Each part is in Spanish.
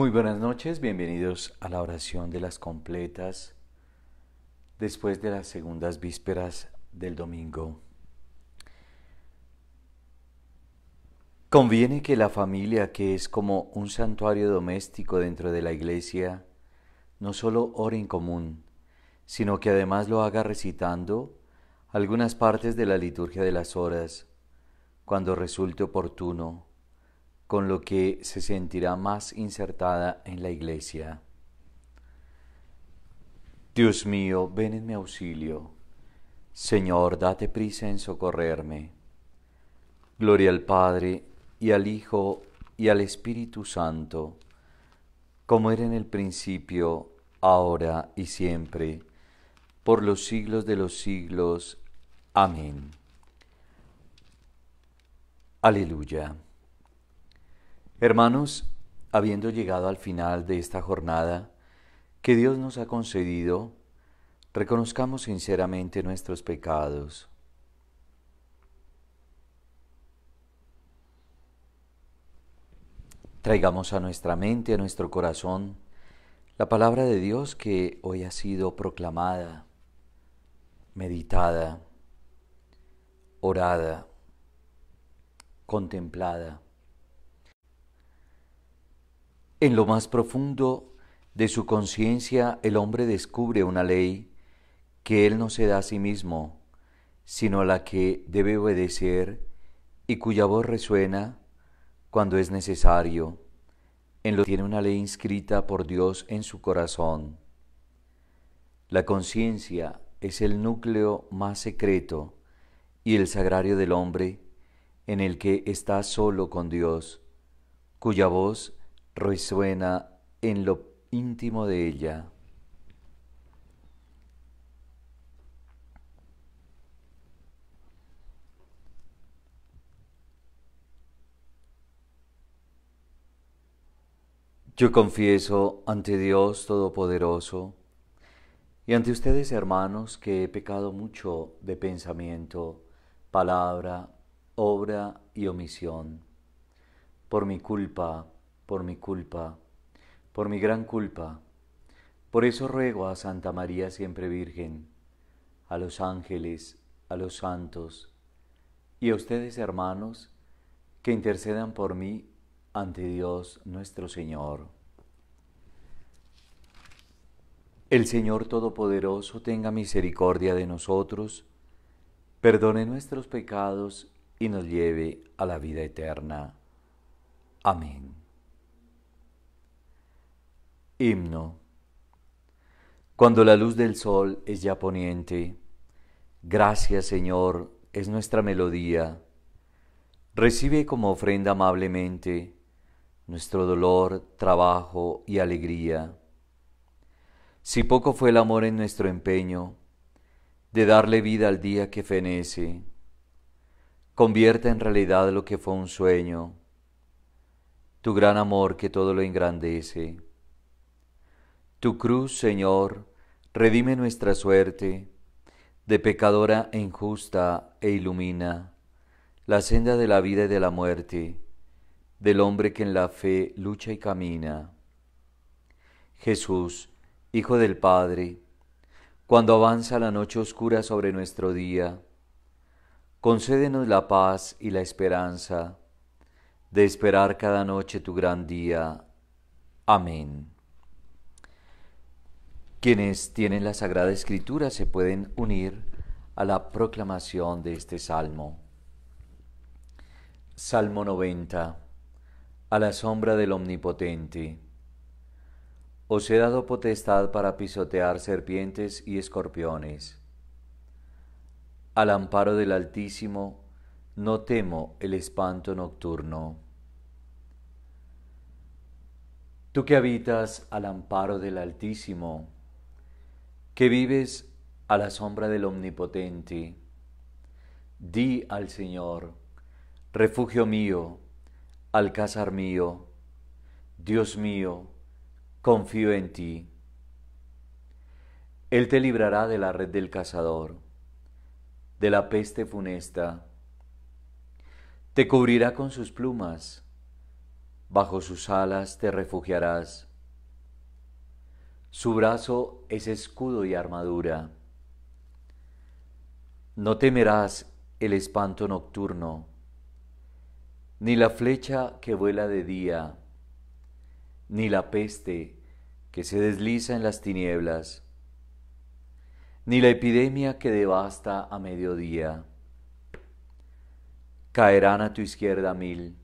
Muy buenas noches, bienvenidos a la oración de las completas después de las segundas vísperas del domingo. Conviene que la familia, que es como un santuario doméstico dentro de la iglesia, no solo ore en común, sino que además lo haga recitando algunas partes de la liturgia de las horas, cuando resulte oportuno con lo que se sentirá más insertada en la iglesia. Dios mío, ven en mi auxilio. Señor, date prisa en socorrerme. Gloria al Padre, y al Hijo, y al Espíritu Santo, como era en el principio, ahora y siempre, por los siglos de los siglos. Amén. Aleluya. Hermanos, habiendo llegado al final de esta jornada que Dios nos ha concedido, reconozcamos sinceramente nuestros pecados. Traigamos a nuestra mente, a nuestro corazón, la palabra de Dios que hoy ha sido proclamada, meditada, orada, contemplada en lo más profundo de su conciencia el hombre descubre una ley que él no se da a sí mismo, sino a la que debe obedecer y cuya voz resuena cuando es necesario, en lo tiene una ley inscrita por Dios en su corazón. La conciencia es el núcleo más secreto y el sagrario del hombre en el que está solo con Dios, cuya voz resuena en lo íntimo de ella. Yo confieso ante Dios Todopoderoso y ante ustedes hermanos que he pecado mucho de pensamiento, palabra, obra y omisión, por mi culpa, por mi culpa, por mi gran culpa. Por eso ruego a Santa María siempre Virgen, a los ángeles, a los santos, y a ustedes hermanos, que intercedan por mí ante Dios nuestro Señor. El Señor Todopoderoso tenga misericordia de nosotros, perdone nuestros pecados y nos lleve a la vida eterna. Amén. Himno. Cuando la luz del sol es ya poniente, gracias Señor es nuestra melodía. Recibe como ofrenda amablemente nuestro dolor, trabajo y alegría. Si poco fue el amor en nuestro empeño de darle vida al día que fenece, convierta en realidad lo que fue un sueño, tu gran amor que todo lo engrandece tu cruz, Señor, redime nuestra suerte, de pecadora e injusta, e ilumina la senda de la vida y de la muerte, del hombre que en la fe lucha y camina. Jesús, Hijo del Padre, cuando avanza la noche oscura sobre nuestro día, concédenos la paz y la esperanza de esperar cada noche tu gran día. Amén. Quienes tienen la Sagrada Escritura se pueden unir a la proclamación de este salmo. Salmo 90. A la sombra del Omnipotente. Os he dado potestad para pisotear serpientes y escorpiones. Al amparo del Altísimo, no temo el espanto nocturno. Tú que habitas al amparo del Altísimo, que vives a la sombra del Omnipotente, di al Señor, refugio mío, alcázar mío, Dios mío, confío en ti. Él te librará de la red del cazador, de la peste funesta, te cubrirá con sus plumas, bajo sus alas te refugiarás su brazo es escudo y armadura. No temerás el espanto nocturno, ni la flecha que vuela de día, ni la peste que se desliza en las tinieblas, ni la epidemia que devasta a mediodía. Caerán a tu izquierda mil,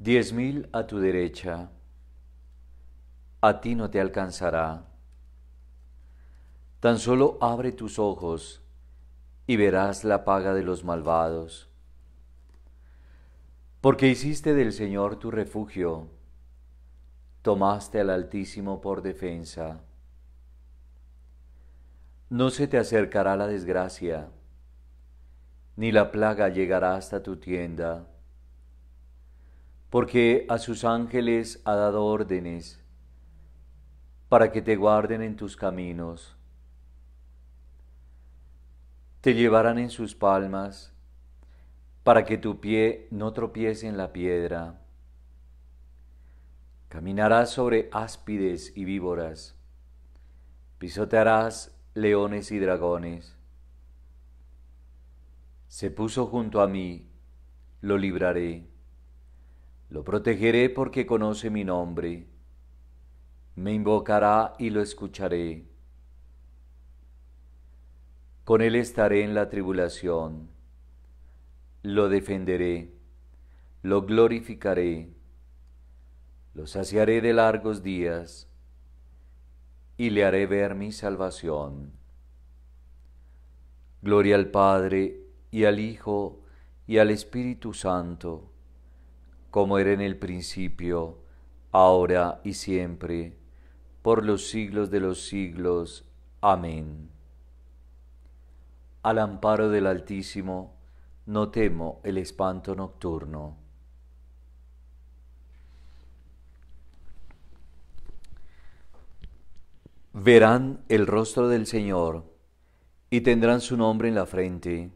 diez mil a tu derecha a ti no te alcanzará. Tan solo abre tus ojos y verás la paga de los malvados. Porque hiciste del Señor tu refugio, tomaste al Altísimo por defensa. No se te acercará la desgracia, ni la plaga llegará hasta tu tienda, porque a sus ángeles ha dado órdenes para que te guarden en tus caminos. Te llevarán en sus palmas, para que tu pie no tropiece en la piedra. Caminarás sobre áspides y víboras, pisotearás leones y dragones. Se puso junto a mí, lo libraré, lo protegeré porque conoce mi nombre me invocará y lo escucharé. Con él estaré en la tribulación, lo defenderé, lo glorificaré, lo saciaré de largos días y le haré ver mi salvación. Gloria al Padre y al Hijo y al Espíritu Santo, como era en el principio, ahora y siempre por los siglos de los siglos. Amén. Al amparo del Altísimo, no temo el espanto nocturno. Verán el rostro del Señor y tendrán su nombre en la frente,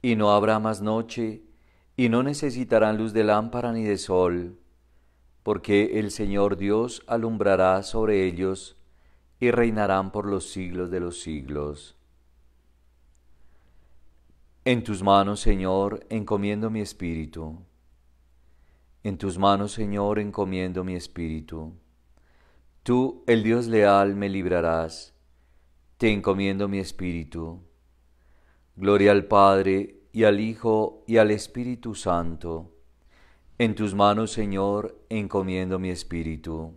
y no habrá más noche, y no necesitarán luz de lámpara ni de sol porque el Señor Dios alumbrará sobre ellos y reinarán por los siglos de los siglos. En tus manos, Señor, encomiendo mi espíritu. En tus manos, Señor, encomiendo mi espíritu. Tú, el Dios leal, me librarás. Te encomiendo mi espíritu. Gloria al Padre, y al Hijo, y al Espíritu Santo en tus manos, Señor, encomiendo mi espíritu.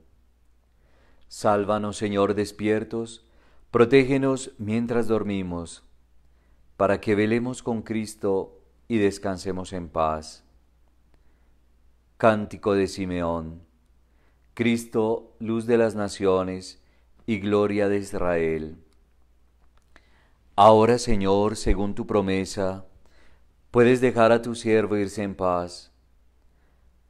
Sálvanos, Señor, despiertos, protégenos mientras dormimos, para que velemos con Cristo y descansemos en paz. Cántico de Simeón. Cristo, luz de las naciones y gloria de Israel. Ahora, Señor, según tu promesa, puedes dejar a tu siervo irse en paz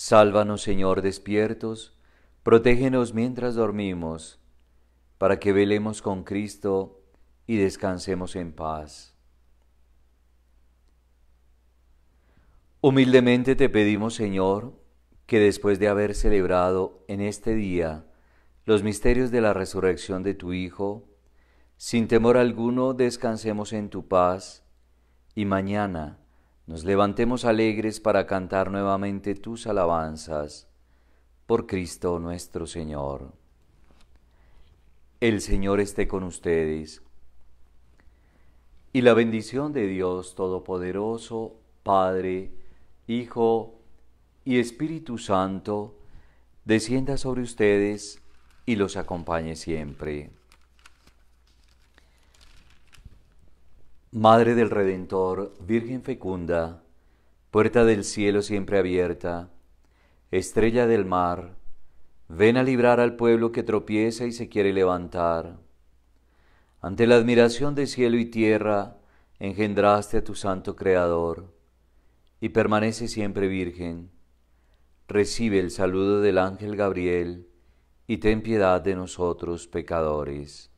Sálvanos, Señor, despiertos, protégenos mientras dormimos, para que velemos con Cristo y descansemos en paz. Humildemente te pedimos, Señor, que después de haber celebrado en este día los misterios de la resurrección de tu Hijo, sin temor alguno descansemos en tu paz y mañana, nos levantemos alegres para cantar nuevamente tus alabanzas por Cristo nuestro Señor. El Señor esté con ustedes. Y la bendición de Dios Todopoderoso, Padre, Hijo y Espíritu Santo, descienda sobre ustedes y los acompañe siempre. Madre del Redentor, Virgen fecunda, puerta del cielo siempre abierta, estrella del mar, ven a librar al pueblo que tropieza y se quiere levantar. Ante la admiración de cielo y tierra, engendraste a tu santo Creador, y permanece siempre virgen. Recibe el saludo del ángel Gabriel, y ten piedad de nosotros pecadores.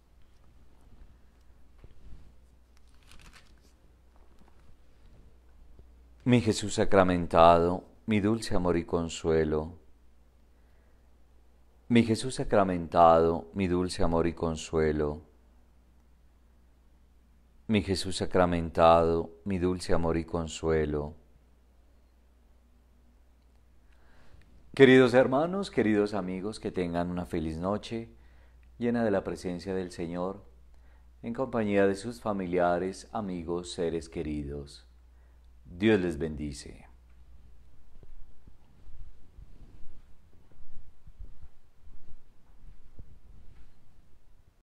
Mi Jesús sacramentado, mi dulce amor y consuelo. Mi Jesús sacramentado, mi dulce amor y consuelo. Mi Jesús sacramentado, mi dulce amor y consuelo. Queridos hermanos, queridos amigos, que tengan una feliz noche llena de la presencia del Señor, en compañía de sus familiares, amigos, seres queridos. Dios les bendice.